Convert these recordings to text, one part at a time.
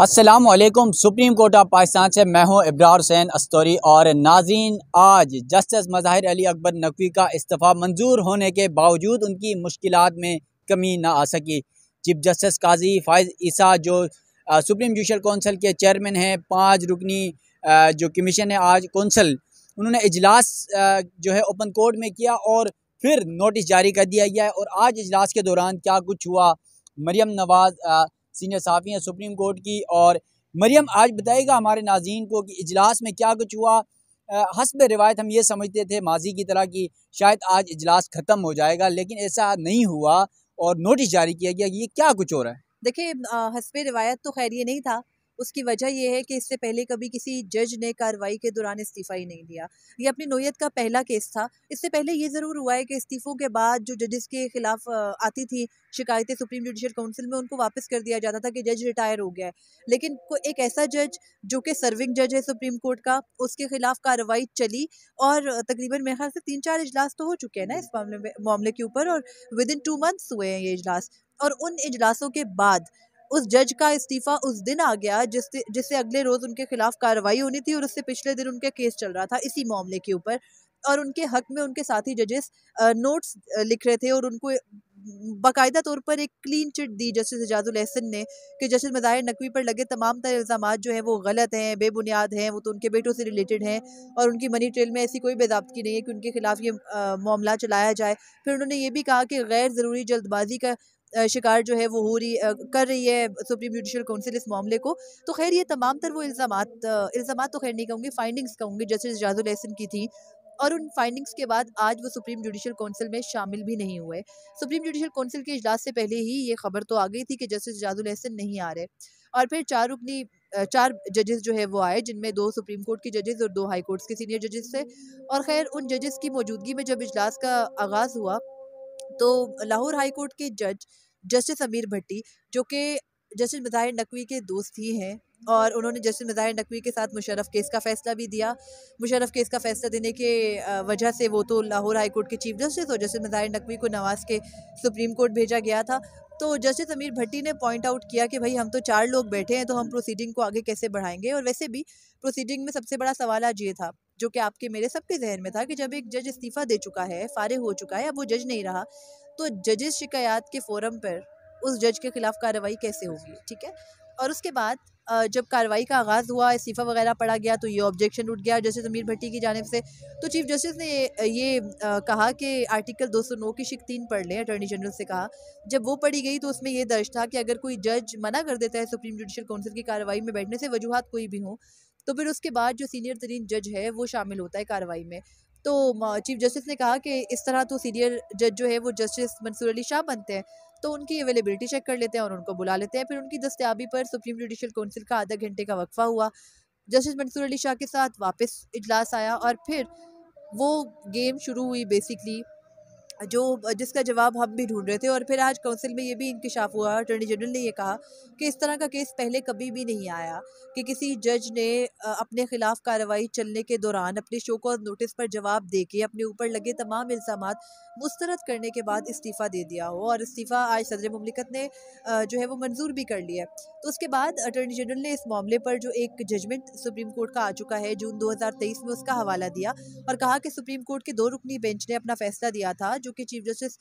Aslam supreme court of Pakistan से मैं हूं इब्रार हुसैन अस्तोरी और नाजीन आज जस्टिस मज़ाहिर अली अकबर नकवी का इस्तीफ़ा मंजूर होने के बावजूद उनकी मुश्किल में कमी ना आ सकी चीफ जस्टिस काजी फायज़ ईसा जो सुप्रीम जुडिशल कौंसिल के चेयरमैन हैं पाँच रुकनी जो कमीशन है आज कौंसिल उन्होंने इजलास जो है ओपन कोर्ट में किया और फिर नोटिस जारी कर दिया गया है और आज इजलास के दौरान क्या कुछ हुआ मरियम नवाज़ सीनियर साफ़ी हैं सुप्रीम कोर्ट की और मरियम आज बताएगा हमारे नाजीन को कि इजलास में क्या कुछ हुआ हसब रिवायत हम ये समझते थे माजी की तरह कि शायद आज इजलास ख़त्म हो जाएगा लेकिन ऐसा नहीं हुआ और नोटिस जारी किया गया कि ये क्या कुछ हो रहा है देखिए हसब रिवायत तो खैर ये नहीं था उसकी वजह यह है कि इससे पहले कभी किसी जज ने कार्रवाई के दौरान इस्तीफ़ा ही नहीं दिया ये अपनी नोयत का पहला केस था इससे पहले ये ज़रूर हुआ है कि इस्तीफ़ों के बाद जो जजेस के ख़िलाफ़ आती थी शिकायतें सुप्रीम जुडिशल काउंसिल में उनको वापस कर दिया जाता था कि जज रिटायर हो गया है लेकिन एक ऐसा जज जो कि सर्विंग जज है सुप्रीम कोर्ट का उसके ख़िलाफ़ कार्रवाई चली और तकरीबन मेरे ख्याल से तीन चार इजलास तो हो चुके हैं ना इस मामले में मामले के ऊपर और विद इन टू मंथ्स हुए हैं ये इजलास और उन इजलासों के बाद उस जज का इस्तीफा उस दिन आ गया जिससे जिससे अगले रोज़ उनके खिलाफ कार्रवाई होनी थी और उससे पिछले दिन उनका केस चल रहा था इसी मामले के ऊपर और उनके हक में उनके साथी जजेस नोट्स लिख रहे थे और उनको बाकायदा तौर पर एक क्लीन चिट दी जस्टिस एजाजुल एहसन ने कि जस्टिस मज़ाहिर नकवी पर लगे तमाम तरह इल्ज़ाम जो हैं वो गलत हैं बेबुनियाद हैं वो तो उनके बेटों से रिलेटेड हैं और उनकी मनी ट्रेल में ऐसी कोई बेजाबगी नहीं है कि उनके खिलाफ ये मामला चलाया जाए फिर उन्होंने ये भी कहा कि गैर ज़रूरी जल्दबाजी का शिकार जो है वो हो रही कर रही है सुप्रीम जुडिशल काउंसिल इस मामले को तो खैर ये तमाम तर वो इल्ज़ाम इल्ज़ाम तो खैर नहीं कहूँगी फाइंडिंग्स कहूँगी जस्टिस जाजुल एहसन की थी और उन फाइंडिंग्स के बाद आज वो सुप्रीम जुडिशल काउंसिल में शामिल भी नहीं हुए सुप्रीम जुडिशल काउंसिल के इजलास से पहले ही ये खबर तो आ गई थी कि जस्टिस जाजुल एहसन नहीं आ रहे और फिर चार रुकनी चार जजेस जो है वो आए जिनमें दो सुप्रीम कोर्ट के जजेस और दो हाई कोर्ट्स के सीनियर जजेस थे और खैर उन जजेस की मौजूदगी में जब इजलास का आगाज़ हुआ तो लाहौर हाई कोर्ट के जज जस्टिस अमीर भट्टी जो कि जस्टिस मज़ाहिर नकवी के दोस्त ही हैं और उन्होंने जस्टिस मज़ाहिर नकवी के साथ मुशरफ केस का फ़ैसला भी दिया मुशरफ केस का फ़ैसला देने के वजह से वो तो लाहौर हाई कोर्ट के चीफ जस्टिस और जस्टिस मज़ाहिर नकवी को नवाज़ के सुप्रीम कोर्ट भेजा गया था तो जस्टिस अमीर भट्टी ने पॉइंट आउट किया कि भाई हम तो चार लोग बैठे हैं तो हम प्रोसीडिंग को आगे कैसे बढ़ाएंगे और वैसे भी प्रोसीडिंग में सबसे बड़ा सवाल आज ये था जो कि आपके मेरे सबके जहन में था कि जब एक जज इस्तीफ़ा दे चुका है फारे हो चुका है अब वो जज नहीं रहा तो जजेस शिकायत के फोरम पर उस जज के ख़िलाफ़ कार्रवाई कैसे होगी ठीक है और उसके बाद जब कार्रवाई का आगाज़ हुआ इस्तीफ़ा वगैरह पड़ा गया तो ये ऑब्जेक्शन उठ गया जस्टिस अमीर भट्टी की जानब से तो चीफ जस्टिस ने ये, कहा कि आर्टिकल 209 की शिक तीन पढ़ लें अटॉर्नी जनरल से कहा जब वो पढ़ी गई तो उसमें ये दर्ज था कि अगर कोई जज मना कर देता है सुप्रीम जुडिशल काउंसिल की कार्रवाई में बैठने से वजूहत कोई भी हो तो फिर उसके बाद जो सीनियर तरीन जज है वो शामिल होता है कार्रवाई में तो चीफ जस्टिस ने कहा कि इस तरह तो सीनियर जज जो है वो जस्टिस मंसूर अली शाह बनते हैं तो उनकी अवेलेबिलिटी चेक कर लेते हैं और उनको बुला लेते हैं फिर उनकी दस्तियाबी पर सुप्रीम जुडिशल काउंसिल का आधा घंटे का वक्फा हुआ जस्टिस मंसूर अली शाह के साथ वापस इजलास आया और फिर वो गेम शुरू हुई बेसिकली जो जिसका जवाब हम भी ढूंढ रहे थे और फिर आज काउंसिल में ये भी इंकशाफ हुआ अटॉर्नी जनरल ने ये कहा कि इस तरह का केस पहले कभी भी नहीं आया कि किसी जज ने अपने खिलाफ कार्रवाई चलने के दौरान अपने शो को नोटिस पर जवाब दे के अपने ऊपर लगे तमाम इल्ज़ाम मुस्तरद करने के बाद इस्तीफ़ा दे दिया हो और इस्तीफ़ा आज सदर ममलिकत ने जो है वो मंजूर भी कर लिया है तो उसके बाद अटर्नी जनरल ने इस मामले पर जो एक जजमेंट सुप्रीम कोर्ट का आ चुका है जून 2023 में उसका हवाला दिया और कहा कि सुप्रीम कोर्ट के दो रुकनी बेंच ने अपना फैसला दिया था जो कि चीफ जस्टिस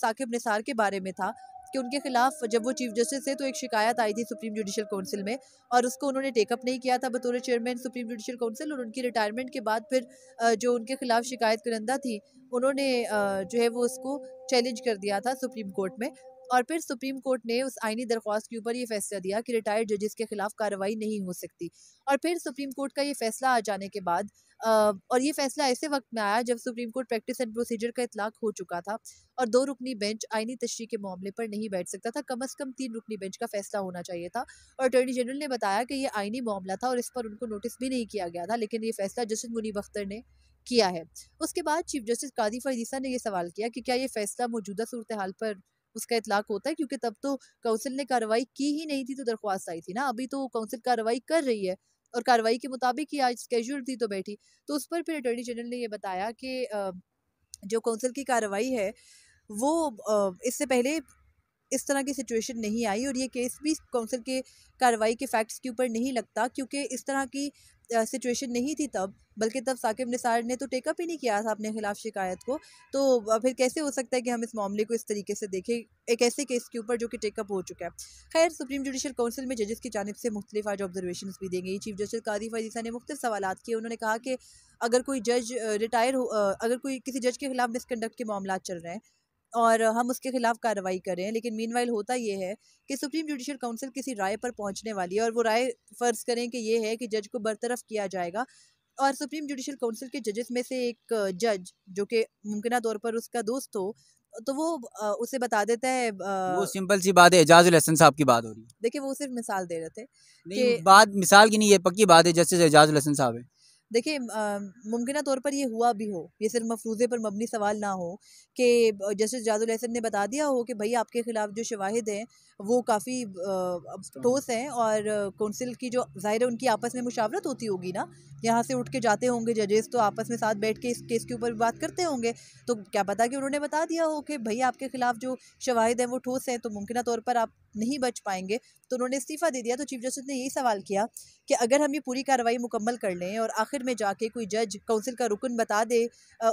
साकिब निसार के बारे में था कि उनके खिलाफ जब वो चीफ जस्टिस थे तो एक शिकायत आई थी सुप्रीम जुडिशल काउंसिल में और उसको उन्होंने टेकअप नहीं किया था बतौर चेयरमैन सुप्रीम जुडिशल काउंसिल और उनकी रिटायरमेंट के बाद फिर जो उनके खिलाफ शिकायत करंदा थी उन्होंने जो है वो उसको चैलेंज कर दिया था सुप्रीम कोर्ट में और फिर सुप्रीम कोर्ट ने उस आईनी दरख्वास्त के ऊपर ये फैसला दिया कि रिटायर्ड जजेस के खिलाफ कार्रवाई नहीं हो सकती और फिर सुप्रीम कोर्ट का ये फैसला आ जाने के बाद और ये फैसला ऐसे वक्त में आया जब supreme court practice and procedure का इतलाक हो चुका था और दो रुकनी बेंच आईनी तशरी के मामले पर नहीं बैठ सकता था कम अज़ कम तीन रुकनी बेंच का फैसला होना चाहिए था और अटॉर्नी जनरल ने बताया कि ये आईनी मामला था और इस पर उनको नोटिस भी नहीं किया गया था लेकिन ये फैसला जस्टिस मुनीब अख्तर ने किया है उसके बाद चीफ जस्टिस कादी फरीसा ने यह सवाल किया कि क्या ये फैसला मौजूदा सूरत हाल पर उसका इतलाक होता है क्योंकि तब तो काउंसिल ने कार्रवाई की ही नहीं थी तो दरख्वास्त आई थी ना अभी तो काउंसिल कार्रवाई कर रही है और कार्रवाई के मुताबिक ही आज कैजुअल थी तो बैठी तो उस पर फिर अटॉर्नी जनरल ने यह बताया कि जो काउंसिल की कार्रवाई है वो इससे पहले इस तरह की सिचुएशन नहीं आई और ये केस भी काउंसिल के कार्रवाई के फैक्ट्स के ऊपर नहीं लगता क्योंकि इस तरह की सिचुएशन नहीं थी तब बल्कि तब साकिब निसार ने तो टेकअप ही नहीं किया था अपने खिलाफ शिकायत को तो फिर कैसे हो सकता है कि हम इस मामले को इस तरीके से देखें एक ऐसे केस के ऊपर जो कि टेकअप हो चुका है खैर सुप्रीम जुडिशल काउंसिल में जजेस की जानब से मुख्तफ आज ऑब्जर्वेशन भी देंगे चीफ जस्टिस कादी फजीसा ने मुख्त सवाल किए उन्होंने कहा कि अगर कोई जज रिटायर हो अगर कोई किसी जज के खिलाफ मिसकंडक्ट के मामला चल रहे हैं और हम उसके खिलाफ कार्रवाई करें लेकिन मीन होता ये है कि सुप्रीम जुडिशल काउंसिल किसी राय पर पहुंचने वाली है और वो राय फ़र्ज़ करें कि ये है कि जज को बरतरफ किया जाएगा और सुप्रीम जुडिशल काउंसिल के जजेस में से एक जज जो कि मुमकिन तौर पर उसका दोस्त हो तो वो उसे बता देता है वो सिंपल सी बात है एजाज हसन साहब की बात हो रही है देखिए वो सिर्फ मिसाल दे रहे थे नहीं बात मिसाल की नहीं है पक्की बात है जस्टिस एजाज हसन साहब है देखिए मुमकिन तौर पर ये हुआ भी हो ये सिर्फ मफरूज़े पर मबनी सवाल ना हो कि जस्टिस जादुल अहसन ने बता दिया हो कि भाई आपके ख़िलाफ़ जो शवाहिद हैं वो काफ़ी ठोस हैं और कौंसिल की जो ज़ाहिर है उनकी आपस में मुशावरत होती होगी ना यहाँ से उठ के जाते होंगे जजेस तो आपस में साथ बैठ के इस केस के ऊपर बात करते होंगे तो क्या पता कि उन्होंने बता दिया हो कि भाई आपके ख़िलाफ़ जो शवाहिद हैं वो ठोस हैं तो मुमकिन तौर पर आप नहीं बच पाएंगे तो उन्होंने इस्तीफ़ा दे दिया तो चीफ जस्टिस ने यही सवाल किया कि अगर हम ये पूरी कार्रवाई मुकम्मल कर लें और आखिर कोर्ट में जाके कोई जज काउंसिल का रुकन बता दे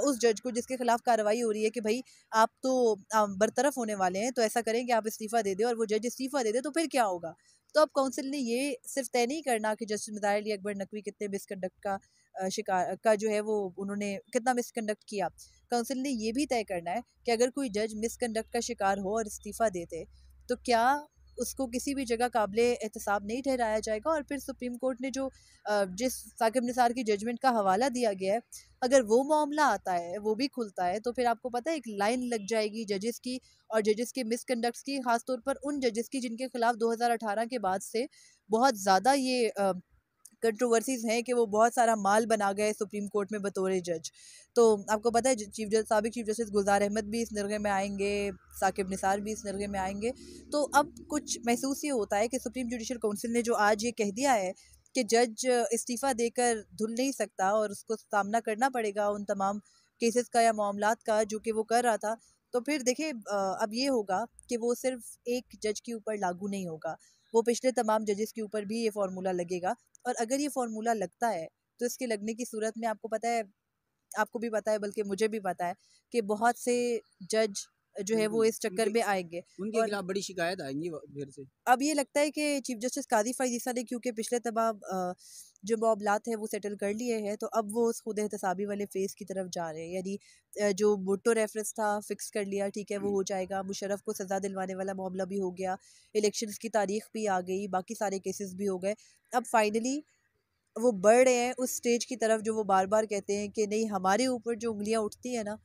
उस जज को जिसके खिलाफ कार्रवाई हो रही है कि भाई आप तो बरतरफ होने वाले हैं तो ऐसा करें कि आप इस्तीफ़ा दे दें और वो जज इस्तीफ़ा दे दे तो फिर क्या होगा तो अब काउंसिल ने ये सिर्फ तय नहीं करना कि जस्टिस मदार अली अकबर नकवी कितने मिसकंडक्ट का शिकार का जो है वो उन्होंने कितना मिसकंडक्ट किया काउंसिल ने ये भी तय करना है कि अगर कोई जज मिसकंडक्ट का शिकार हो और इस्तीफ़ा देते तो क्या उसको किसी भी जगह काबिल एहतसाब नहीं ठहराया जाएगा और फिर सुप्रीम कोर्ट ने जो जिस साकिब निसार की जजमेंट का हवाला दिया गया है अगर वो मामला आता है वो भी खुलता है तो फिर आपको पता है एक लाइन लग जाएगी जजेस की और जजेस के मिसकंडक्ट्स की खासतौर पर उन जजेस की जिनके खिलाफ 2018 के बाद से बहुत ज़्यादा ये कंट्रोवर्सीज़ हैं कि वो बहुत सारा माल बना गए सुप्रीम कोर्ट में बतौर जज तो आपको पता है चीफ जज सबक चीफ जस्टिस गुलजार अहमद भी इस नरगे में आएंगे साकिब निसार भी इस नरगे में आएंगे तो अब कुछ महसूस ये होता है कि सुप्रीम जुडिशल काउंसिल ने जो आज ये कह दिया है कि जज इस्तीफ़ा देकर धुल नहीं सकता और उसको सामना करना पड़ेगा उन तमाम केसेस का या मामला का जो कि वो कर रहा था तो फिर देखिए अब ये होगा कि वो सिर्फ एक जज के ऊपर लागू नहीं होगा वो पिछले तमाम जजेस के ऊपर भी ये फार्मूला लगेगा और अगर ये फार्मूला लगता है तो इसके लगने की सूरत में आपको पता है आपको भी पता है बल्कि मुझे भी पता है कि बहुत से जज जो है वो इस चक्कर में आएंगे उनके खिलाफ बड़ी शिकायत आएंगी फिर से अब ये लगता है कि चीफ जस्टिस कादी फायदी ने क्योंकि पिछले तमाम जो मामलात हैं वो सेटल कर लिए हैं तो अब वो उस खुद एहतसाबी वाले फ़ेज़ की तरफ जा रहे हैं यानी जो भुट्टो रेफरेंस था फिक्स कर लिया ठीक है वो हो जाएगा मुशरफ को सज़ा दिलवाने वाला मामला भी हो गया इलेक्शंस की तारीख भी आ गई बाकी सारे केसेस भी हो गए अब फाइनली वो बढ़ रहे हैं उस स्टेज की तरफ जो वो बार बार कहते हैं कि नहीं हमारे ऊपर जो उंगलियाँ उठती हैं ना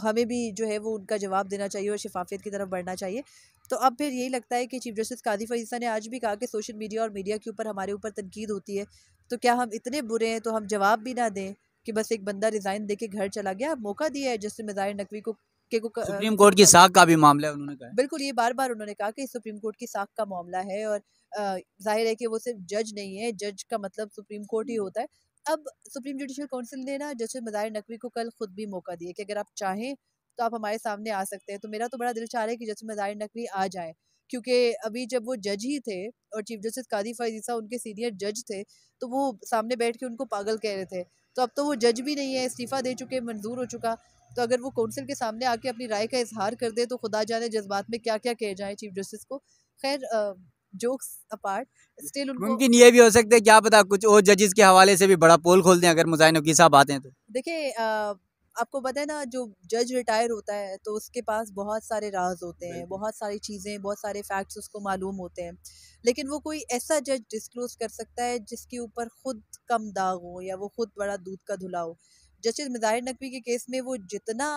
हमें भी जो है वो उनका जवाब देना चाहिए और शफाफियत की तरफ बढ़ना चाहिए तो अब फिर यही लगता है कि चीफ जस्टिस कादी फरीसा ने आज भी कहा कि सोशल मीडिया और मीडिया के ऊपर हमारे ऊपर तनकीद होती है तो क्या हम इतने बुरे हैं तो हम जवाब भी ना दें कि बस एक बंदा रिज़ाइन दे के घर चला गया मौका दिया है जस्टिस मज़ाहिर नकवी को के को सुप्रीम कोर्ट की साख का भी मामला है उन्होंने कहा बिल्कुल ये बार बार उन्होंने कहा कि सुप्रीम कोर्ट की साख का मामला है और जाहिर है कि वो सिर्फ जज नहीं है जज का मतलब सुप्रीम कोर्ट ही हम्म। होता है अब सुप्रीम जुडिशल काउंसिल ने ना जस्टिस मज़ाहिर नकवी को कल खुद भी मौका दिया कि अगर आप चाहें तो आप हमारे सामने आ सकते हैं तो मेरा तो बड़ा दिल चाह रहा है कि जस्टिस मजाहिर नकवी आ जाए क्योंकि अभी जब वो जज ही थे और चीफ जस्टिस कादी फैजीसा उनके सीनियर जज थे तो वो सामने बैठ के उनको पागल कह रहे थे तो अब तो वो जज भी नहीं है इस्तीफ़ा दे चुके मंजूर हो चुका तो अगर वो काउंसिल के सामने आके अपनी राय का इजहार कर दे तो खुदा जाने जज्बात में क्या क्या कह जाए चीफ जस्टिस को खैर जोक्स अपार्ट स्टिल उनको मुमकिन ये भी हो सकता है क्या पता कुछ और जजेस के हवाले से भी बड़ा पोल खोल दें अगर मुजाहिन नकी साहब आते हैं तो देखिए आपको पता है ना जो जज रिटायर होता है तो उसके पास बहुत सारे राज होते हैं बहुत सारी चीज़ें बहुत सारे फैक्ट्स उसको मालूम होते हैं लेकिन वो कोई ऐसा जज डिस्क्लोज कर सकता है जिसके ऊपर खुद कम दाग हो या वो खुद बड़ा दूध का धुला हो जस्टिस मिजाहिर नकवी के केस में वो जितना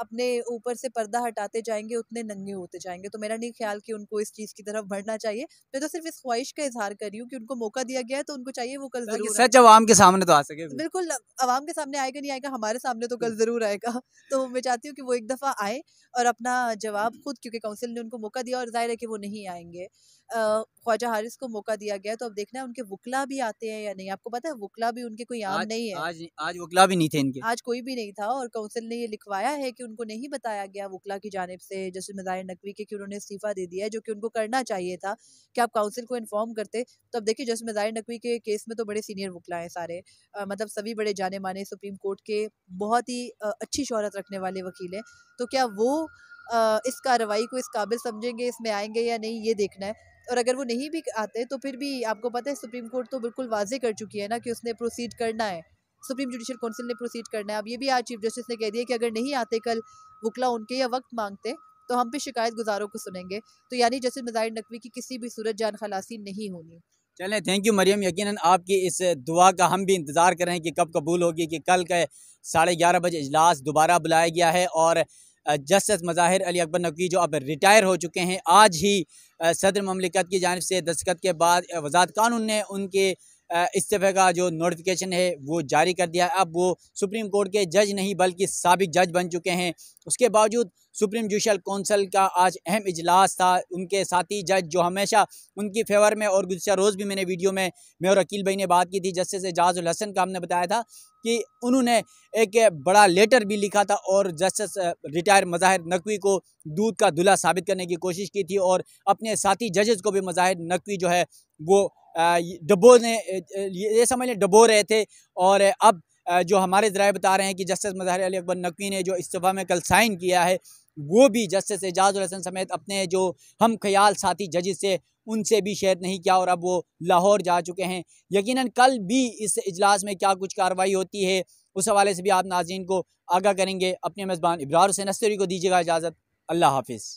अपने ऊपर से पर्दा हटाते जाएंगे उतने नंगे होते जाएंगे तो मेरा नहीं ख्याल कि उनको इस चीज़ की तरफ बढ़ना चाहिए मैं तो सिर्फ इस ख्वाहिश का इजहार कर रही हूँ कि उनको मौका दिया गया है तो उनको चाहिए वो कल जरूर सच आवाम के सामने तो आ सके बिल्कुल आवाम के सामने आएगा नहीं आएगा हमारे सामने तो कल हम्म। ज़रूर आएगा तो मैं चाहती हूँ कि वो एक दफ़ा आए और अपना जवाब खुद क्योंकि काउंसिल ने उनको मौका दिया और जाहिर है कि वो नहीं आएंगे ख्वाजा हारिस को मौका दिया गया तो अब देखना है उनके वकला भी आते हैं या नहीं आपको पता है वकला भी उनके कोई आम नहीं है आज आज वकला भी नहीं थे इनके आज कोई भी नहीं था और काउंसिल ने ये लिखवाया है कि उनको नहीं बताया गया वकला की जानब से जैसे मज़ाहिर नकवी के कि उन्होंने इस्तीफ़ा दे दिया है जो कि उनको करना चाहिए था कि आप काउंसिल को इन्फॉर्म करते तो अब देखिए जैसे मज़ाहिर नकवी के केस में तो बड़े सीनियर वकला हैं सारे मतलब सभी बड़े जाने माने सुप्रीम कोर्ट के बहुत ही अच्छी शहरत रखने वाले वकील हैं तो क्या वो इस कार्रवाई को इस काबिल समझेंगे इसमें आएंगे या नहीं ये देखना है और अगर वो नहीं भी आते तो फिर भी आपको पता है सुप्रीम कोर्ट तो बिल्कुल वाजे कर चुकी है ना कि उसने प्रोसीड करना है सुप्रीम जुडिशल काउंसिल ने प्रोसीड करना है अब ये भी आज चीफ जस्टिस ने कह दिया कि अगर नहीं आते कल वकला उनके या वक्त मांगते तो हम भी शिकायत गुजारों को सुनेंगे तो यानी जस्टिस मजाहिर नकवी की किसी भी सूरत जान खलासी नहीं होनी चलें थैंक यू मरियम यकीनन आपकी इस दुआ का हम भी इंतज़ार कर रहे हैं कि कब कबूल होगी कि कल का साढ़े ग्यारह बजे इजलास दोबारा बुलाया गया है और जस्टिस मज़ाहिर अली अकबर नकवी जो अब रिटायर हो चुके हैं आज ही सदर ममलिकत की जानब से दस्तखत के बाद वजात कानून ने उनके इस्तीफे का जो नोटिफिकेशन है वो जारी कर दिया अब वो सुप्रीम कोर्ट के जज नहीं बल्कि सबक जज बन चुके हैं उसके बावजूद सुप्रीम जुडिशल कौंसिल का आज अहम इजलास था उनके साथी जज जो हमेशा उनकी फेवर में और गुजशा रोज़ भी मैंने वीडियो में मैं और अकील भाई ने बात की थी जस्टिस एजाजुल हसन का हमने बताया था कि उन्होंने एक बड़ा लेटर भी लिखा था और जस्टिस रिटायर मज़ाहिर नकवी को दूध का दुल्हा साबित करने की कोशिश की थी और अपने साथी जजेस को भी मज़ाहिर नकवी जो है वो डबो ने ये समझ लें डबो रहे थे और अब जो हमारे ज़रा बता रहे हैं कि जस्टिस मजहर अली अकबर नकवी ने जो इस्तीफ़ा में कल साइन किया है वो भी जस्टिस एजाज हसन समेत अपने जो हम ख्याल साथी जजिस से उनसे भी शेयर नहीं किया और अब वो लाहौर जा चुके हैं यकीनन कल भी इस इजलास में क्या कुछ कार्रवाई होती है उस हवाले से भी आप नाजीन को आगाह करेंगे अपने मेज़बान इब्रार हुसैन अस्तरी को दीजिएगा इजाज़त अल्लाह हाफिज़